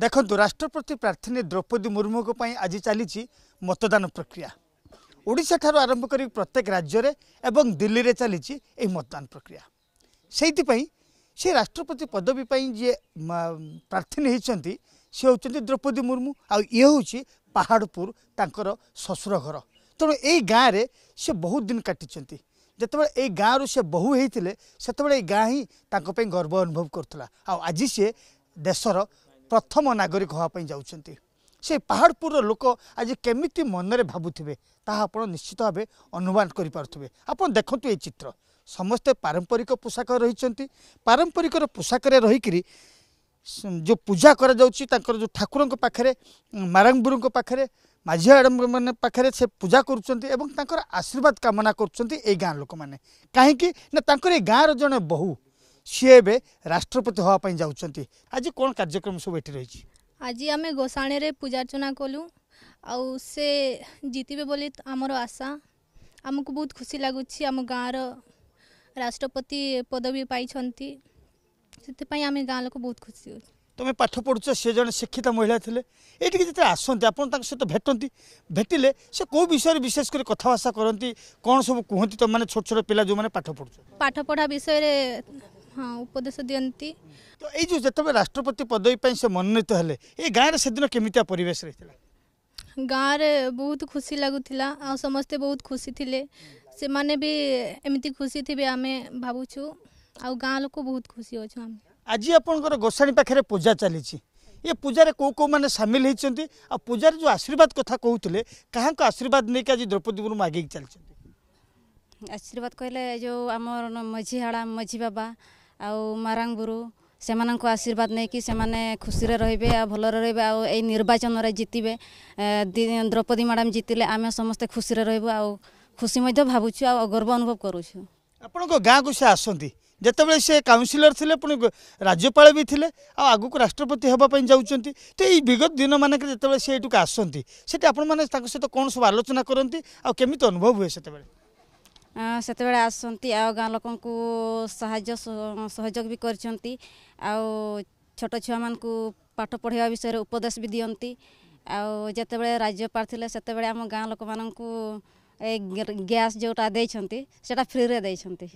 ଦେଖନ୍ତୁ ରାଷ୍ଟ୍ରପତି ପ୍ରାର୍ଥୀ ଦ୍ରୌପଦୀ ମୁର୍ମୁଙ୍କ ପାଇଁ ଆଜି ଚାଲିଛି ମତଦାନ ପ୍ରକ୍ରିୟା ଓଡ଼ିଶାଠାରୁ ଆରମ୍ଭ କରି ପ୍ରତ୍ୟେକ ରାଜ୍ୟରେ ଏବଂ ଦିଲ୍ଲୀରେ ଚାଲିଛି ଏହି ମତଦାନ ପ୍ରକ୍ରିୟା ସେଇଥିପାଇଁ ସେ ରାଷ୍ଟ୍ରପତି ପଦବୀ ପାଇଁ ଯିଏ ପ୍ରାର୍ଥୀ ହୋଇଛନ୍ତି ସେ ହେଉଛନ୍ତି ଦ୍ରୌପଦୀ ମୁର୍ମୁ ଆଉ ଇଏ ହେଉଛି ପାହାଡ଼ପୁର ତାଙ୍କର ଶ୍ୱଶୁର ଘର ତେଣୁ ଏଇ ଗାଁରେ ସେ ବହୁତ ଦିନ କାଟିଛନ୍ତି ଯେତେବେଳେ ଏଇ ଗାଁରୁ ସେ ବହୁ ହୋଇଥିଲେ ସେତେବେଳେ ଏଇ ଗାଁ ହିଁ ତାଙ୍କ ପାଇଁ ଗର୍ବ ଅନୁଭବ କରୁଥିଲା ଆଉ ଆଜି ସିଏ ଦେଶର ପ୍ରଥମ ନାଗରିକ ହେବା ପାଇଁ ଯାଉଛନ୍ତି ସେ ପାହାଡ଼ପୁରର ଲୋକ ଆଜି କେମିତି ମନରେ ଭାବୁଥିବେ ତାହା ଆପଣ ନିଶ୍ଚିତ ଭାବେ ଅନୁମାନ କରିପାରୁଥିବେ ଆପଣ ଦେଖନ୍ତୁ ଏଇ ଚିତ୍ର ସମସ୍ତେ ପାରମ୍ପରିକ ପୋଷାକ ରହିଛନ୍ତି ପାରମ୍ପରିକର ପୋଷାକରେ ରହିକରି ଯେଉଁ ପୂଜା କରାଯାଉଛି ତାଙ୍କର ଯେଉଁ ଠାକୁରଙ୍କ ପାଖରେ ମାରାଙ୍ଗବୁରୁଙ୍କ ପାଖରେ ମାଝିଆ ଆଡ଼ମ୍ବମାନେ ପାଖରେ ସେ ପୂଜା କରୁଛନ୍ତି ଏବଂ ତାଙ୍କର ଆଶୀର୍ବାଦ କାମନା କରୁଛନ୍ତି ଏଇ ଗାଁ ଲୋକମାନେ କାହିଁକି ନା ତାଙ୍କର ଏଇ ଗାଁର ଜଣେ ବହୁ ସିଏ ଏବେ ରାଷ୍ଟ୍ରପତି ହେବା ପାଇଁ ଯାଉଛନ୍ତି ଆଜି କ'ଣ କାର୍ଯ୍ୟକ୍ରମ ସବୁ ଏଠି ରହିଛି ଆଜି ଆମେ ଗୋସାଣୀରେ ପୂଜାର୍ଚ୍ଚନା କଲୁ ଆଉ ସେ ଜିତିବେ ବୋଲି ଆମର ଆଶା ଆମକୁ ବହୁତ ଖୁସି ଲାଗୁଛି ଆମ ଗାଁର ରାଷ୍ଟ୍ରପତି ପଦବୀ ପାଇଛନ୍ତି ସେଥିପାଇଁ ଆମେ ଗାଁ ଲୋକ ବହୁତ ଖୁସି ହେଉଛୁ ତୁମେ ପାଠ ପଢ଼ୁଛ ସେ ଜଣେ ଶିକ୍ଷିତ ମହିଳା ଥିଲେ ଏଠିକି ଯେତେବେଳେ ଆସନ୍ତି ଆପଣ ତାଙ୍କ ସହିତ ଭେଟନ୍ତି ଭେଟିଲେ ସେ କେଉଁ ବିଷୟରେ ବିଶେଷ କରି କଥାବାର୍ତ୍ତା କରନ୍ତି କ'ଣ ସବୁ କୁହନ୍ତି ତୁମମାନେ ଛୋଟ ଛୋଟ ପିଲା ଯେଉଁମାନେ ପାଠ ପଢ଼ୁଛ ପାଠପଢ଼ା ବିଷୟରେ ହଁ ଉପଦେଶ ଦିଅନ୍ତି ତ ଏଇ ଯେଉଁ ଯେତେବେଳେ ରାଷ୍ଟ୍ରପତି ପଦବୀ ପାଇଁ ସେ ମନୋନୀତ ହେଲେ ଏ ଗାଁରେ ସେଦିନ କେମିତିଆ ପରିବେଶ ରହିଥିଲା ଗାଁରେ ବହୁତ ଖୁସି ଲାଗୁଥିଲା ଆଉ ସମସ୍ତେ ବହୁତ ଖୁସି ଥିଲେ ସେମାନେ ବି ଏମିତି ଖୁସି ଥିବେ ଆମେ ଭାବୁଛୁ ଆଉ ଗାଁ ଲୋକ ବହୁତ ଖୁସି ଅଛୁ ଆମେ ଆଜି ଆପଣଙ୍କର ଗୋସାଣୀ ପାଖରେ ପୂଜା ଚାଲିଛି ଏ ପୂଜାରେ କେଉଁ କେଉଁମାନେ ସାମିଲ ହୋଇଛନ୍ତି ଆଉ ପୂଜାରେ ଯେଉଁ ଆଶୀର୍ବାଦ କଥା କହୁଥିଲେ କାହାଙ୍କ ଆଶୀର୍ବାଦ ନେଇକି ଆଜି ଦ୍ରୌପଦୀ ମୁର୍ମୁ ଆଗେଇକି ଚାଲିଛନ୍ତି ଆଶୀର୍ବାଦ କହିଲେ ଯେଉଁ ଆମର ମଝିହାଡ଼ା ମଝି ବାବା ଆଉ ମାରାଙ୍ଗବୁରୁ ଗୁରୁ ସେମାନଙ୍କୁ ଆଶୀର୍ବାଦ ନେଇକି ସେମାନେ ଖୁସିରେ ରହିବେ ଆଉ ଭଲରେ ରହିବେ ଆଉ ଏଇ ନିର୍ବାଚନରେ ଜିତିବେ ଦ୍ରୌପଦୀ ମ୍ୟାଡ଼ାମ୍ ଜିତିଲେ ଆମେ ସମସ୍ତେ ଖୁସିରେ ରହିବୁ ଆଉ ଖୁସି ମଧ୍ୟ ଭାବୁଛୁ ଆଉ ଗର୍ବ ଅନୁଭବ କରୁଛୁ ଆପଣଙ୍କ ଗାଁକୁ ସେ ଆସନ୍ତି ଯେତେବେଳେ ସେ କାଉନସିଲର ଥିଲେ ପୁଣି ରାଜ୍ୟପାଳ ବି ଥିଲେ ଆଉ ଆଗକୁ ରାଷ୍ଟ୍ରପତି ହେବା ପାଇଁ ଯାଉଛନ୍ତି ତ ଏଇ ବିଗତ ଦିନମାନଙ୍କରେ ଯେତେବେଳେ ସେ ଏଇଠୁକୁ ଆସନ୍ତି ସେଠି ଆପଣମାନେ ତାଙ୍କ ସହିତ କ'ଣ ସବୁ ଆଲୋଚନା କରନ୍ତି ଆଉ କେମିତି ଅନୁଭବ ହୁଏ ସେତେବେଳେ ସେତେବେଳେ ଆସନ୍ତି ଆଉ ଗାଁ ଲୋକଙ୍କୁ ସାହାଯ୍ୟ ସହଯୋଗ ବି କରିଛନ୍ତି ଆଉ ଛୋଟ ଛୁଆମାନଙ୍କୁ ପାଠ ପଢ଼ାଇବା ବିଷୟରେ ଉପଦେଶ ବି ଦିଅନ୍ତି ଆଉ ଯେତେବେଳେ ରାଜ୍ୟପାଳ ଥିଲେ ସେତେବେଳେ ଆମ ଗାଁ ଲୋକମାନଙ୍କୁ ଏ ଗ୍ୟାସ୍ ଯେଉଁଟା ଦେଇଛନ୍ତି ସେଇଟା ଫ୍ରିରେ ଦେଇଛନ୍ତି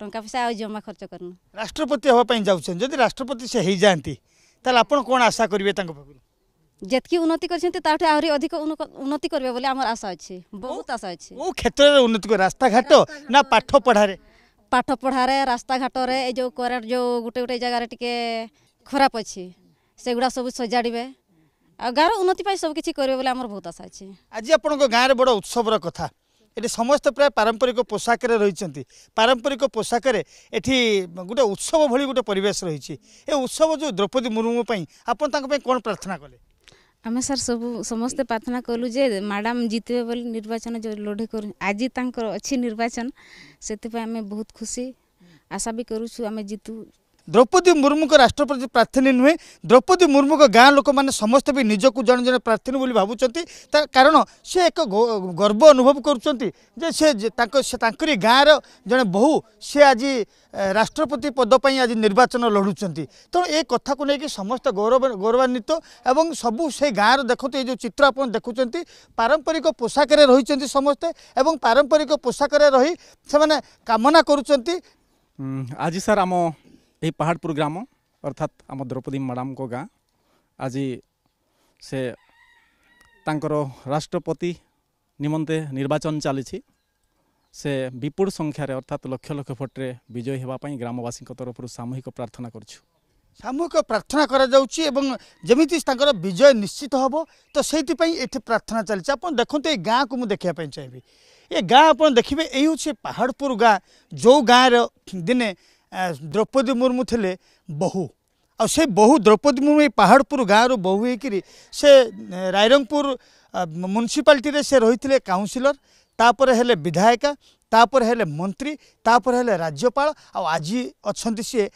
ଟଙ୍କା ପଇସା ଆଉ ଜମା ଖର୍ଚ୍ଚ କରୁନୁ ରାଷ୍ଟ୍ରପତି ହେବା ପାଇଁ ଯାଉଛନ୍ତି ଯଦି ରାଷ୍ଟ୍ରପତି ସେ ହେଇଯାଆନ୍ତି ତାହେଲେ ଆପଣ କ'ଣ ଆଶା କରିବେ ତାଙ୍କ ପାଖରୁ ଯେତିକି ଉନ୍ନତି କରିଛନ୍ତି ତାଠୁ ଆହୁରି ଅଧିକ ଉନ୍ନତି କରିବେ ବୋଲି ଆମର ଆଶା ଅଛି ବହୁତ ଆଶା ଅଛି କେଉଁ କ୍ଷେତ୍ରରେ ଉନ୍ନତି କରିବେ ରାସ୍ତାଘାଟ ନା ପାଠ ପଢ଼ାରେ ପାଠ ପଢ଼ାରେ ରାସ୍ତାଘାଟରେ ଏ ଯେଉଁ କରେଣ୍ଟ ଯେଉଁ ଗୋଟେ ଗୋଟେ ଜାଗାରେ ଟିକେ ଖରାପ ଅଛି ସେଗୁଡ଼ା ସବୁ ସଜାଡ଼ିବେ ଆଉ ଗାଁର ଉନ୍ନତି ପାଇଁ ସବୁ କିଛି କରିବେ ବୋଲି ଆମର ବହୁତ ଆଶା ଅଛି ଆଜି ଆପଣଙ୍କ ଗାଁରେ ବଡ଼ ଉତ୍ସବର କଥା ଏଠି ସମସ୍ତେ ପ୍ରାୟ ପାରମ୍ପରିକ ପୋଷାକରେ ରହିଛନ୍ତି ପାରମ୍ପରିକ ପୋଷାକରେ ଏଠି ଗୋଟେ ଉତ୍ସବ ଭଳି ଗୋଟେ ପରିବେଶ ରହିଛି ଏ ଉତ୍ସବ ଯେଉଁ ଦ୍ରୌପଦୀ ମୁର୍ମୁ ପାଇଁ ଆପଣ ତାଙ୍କ ପାଇଁ କ'ଣ ପ୍ରାର୍ଥନା କଲେ ଆମେ ସାର୍ ସବୁ ସମସ୍ତେ ପ୍ରାର୍ଥନା କଲୁ ଯେ ମ୍ୟାଡ଼ାମ୍ ଜିତିବେ ବୋଲି ନିର୍ବାଚନ ଯେଉଁ ଲଢ଼େଇ କରୁ ଆଜି ତାଙ୍କର ଅଛି ନିର୍ବାଚନ ସେଥିପାଇଁ ଆମେ ବହୁତ ଖୁସି ଆଶା ବି କରୁଛୁ ଆମେ ଜିତୁ ଦ୍ରୌପଦୀ ମୁର୍ମୁଙ୍କ ରାଷ୍ଟ୍ରପତି ପ୍ରାର୍ଥିନୀ ନୁହେଁ ଦ୍ରୌପଦୀ ମୁର୍ମୁଙ୍କ ଗାଁ ଲୋକମାନେ ସମସ୍ତେ ବି ନିଜକୁ ଜଣେ ଜଣେ ପ୍ରାର୍ଥିନୀ ବୋଲି ଭାବୁଛନ୍ତି ତା କାରଣ ସେ ଏକ ଗର୍ବ ଅନୁଭବ କରୁଛନ୍ତି ଯେ ସେ ତାଙ୍କ ସେ ତାଙ୍କରି ଗାଁର ଜଣେ ବହୁ ସେ ଆଜି ରାଷ୍ଟ୍ରପତି ପଦ ପାଇଁ ଆଜି ନିର୍ବାଚନ ଲଢ଼ୁଛନ୍ତି ତେଣୁ ଏ କଥାକୁ ନେଇକି ସମସ୍ତେ ଗୌରବ ଗୌରବାନ୍ୱିତ ଏବଂ ସବୁ ସେଇ ଗାଁର ଦେଖନ୍ତୁ ଏ ଯେଉଁ ଚିତ୍ର ଆପଣ ଦେଖୁଛନ୍ତି ପାରମ୍ପରିକ ପୋଷାକରେ ରହିଛନ୍ତି ସମସ୍ତେ ଏବଂ ପାରମ୍ପରିକ ପୋଷାକରେ ରହି ସେମାନେ କାମନା କରୁଛନ୍ତି ଆଜି ସାର୍ ଆମ ଏହି ପାହାଡ଼ପୁର ଗ୍ରାମ ଅର୍ଥାତ୍ ଆମ ଦ୍ରୌପଦୀ ମ୍ୟାଡ଼ାମଙ୍କ ଗାଁ ଆଜି ସେ ତାଙ୍କର ରାଷ୍ଟ୍ରପତି ନିମନ୍ତେ ନିର୍ବାଚନ ଚାଲିଛି ସେ ବିପୁଳ ସଂଖ୍ୟାରେ ଅର୍ଥାତ୍ ଲକ୍ଷ ଲକ୍ଷ ଭୋଟ୍ରେ ବିଜୟୀ ହେବା ପାଇଁ ଗ୍ରାମବାସୀଙ୍କ ତରଫରୁ ସାମୂହିକ ପ୍ରାର୍ଥନା କରୁଛୁ ସାମୂହିକ ପ୍ରାର୍ଥନା କରାଯାଉଛି ଏବଂ ଯେମିତି ତାଙ୍କର ବିଜୟ ନିଶ୍ଚିତ ହେବ ତ ସେଇଥିପାଇଁ ଏଠି ପ୍ରାର୍ଥନା ଚାଲିଛି ଆପଣ ଦେଖନ୍ତୁ ଏ ଗାଁକୁ ମୁଁ ଦେଖିବା ପାଇଁ ଚାହିଁବି ଏ ଗାଁ ଆପଣ ଦେଖିବେ ଏଇ ହେଉଛି ପାହାଡ଼ପୁର ଗାଁ ଯେଉଁ ଗାଁର ଦିନେ ଦ୍ରୌପଦୀ ମୁର୍ମୁ ଥିଲେ ବହୁ ଆଉ ସେ ବହୁ ଦ୍ରୌପଦୀ ମୁର୍ମୁ ଏଇ ପାହାଡ଼ପୁର ଗାଁରୁ ବହୁ ହେଇକିରି ସେ ରାଇରଙ୍ଗପୁର ମ୍ୟୁନିସିପାଲିଟିରେ ସେ ରହିଥିଲେ କାଉନସିଲର ତାପରେ ହେଲେ ବିଧାୟିକା ତାପରେ ହେଲେ ମନ୍ତ୍ରୀ ତାପରେ ହେଲେ ରାଜ୍ୟପାଳ ଆଉ ଆଜି ଅଛନ୍ତି ସିଏ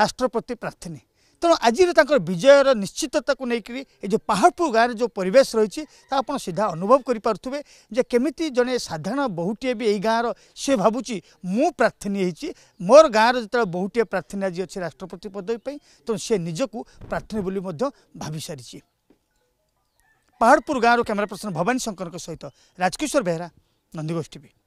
ରାଷ୍ଟ୍ରପତି ପ୍ରାର୍ଥିନୀ ତେଣୁ ଆଜିର ତାଙ୍କର ବିଜୟର ନିଶ୍ଚିତତାକୁ ନେଇକରି ଏ ଯେଉଁ ପାହାଡ଼ପୁର ଗାଁରେ ଯେଉଁ ପରିବେଶ ରହିଛି ତାହା ଆପଣ ସିଧା ଅନୁଭବ କରିପାରୁଥିବେ ଯେ କେମିତି ଜଣେ ସାଧାରଣ ବହୁଟିଏ ବି ଏଇ ଗାଁର ସେ ଭାବୁଛି ମୁଁ ପ୍ରାର୍ଥିନୀ ହେଇଛି ମୋର ଗାଁର ଯେତେବେଳେ ବହୁଟିଏ ପ୍ରାର୍ଥିନୀ ଆଜି ଅଛି ରାଷ୍ଟ୍ରପତି ପଦବୀ ପାଇଁ ତେଣୁ ସେ ନିଜକୁ ପ୍ରାର୍ଥିନୀ ବୋଲି ମଧ୍ୟ ଭାବିସାରିଛି ପାହାଡ଼ପୁର ଗାଁରୁ କ୍ୟାମେରା ପର୍ସନ ଭବାନୀ ଶଙ୍କରଙ୍କ ସହିତ ରାଜକିଶୋର ବେହେରା ନନ୍ଦିଗୋଷ୍ଠୀ ବି